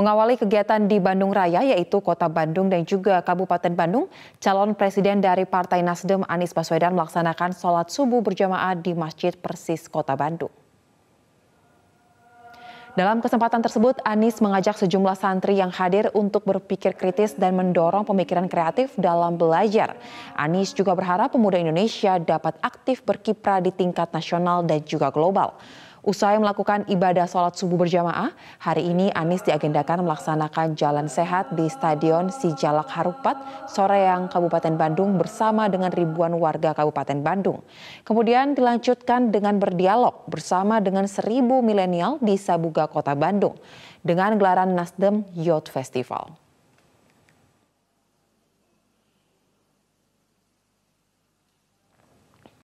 Mengawali kegiatan di Bandung Raya yaitu Kota Bandung dan juga Kabupaten Bandung, calon presiden dari Partai Nasdem Anies Baswedan melaksanakan sholat subuh berjamaah di Masjid Persis Kota Bandung. Dalam kesempatan tersebut, Anies mengajak sejumlah santri yang hadir untuk berpikir kritis dan mendorong pemikiran kreatif dalam belajar. Anies juga berharap pemuda Indonesia dapat aktif berkiprah di tingkat nasional dan juga global. Usai melakukan ibadah sholat subuh berjamaah, hari ini Anies diagendakan melaksanakan jalan sehat di Stadion Sijalak Harupat, yang Kabupaten Bandung bersama dengan ribuan warga Kabupaten Bandung. Kemudian dilanjutkan dengan berdialog bersama dengan seribu milenial di Sabuga Kota Bandung dengan gelaran Nasdem Youth Festival.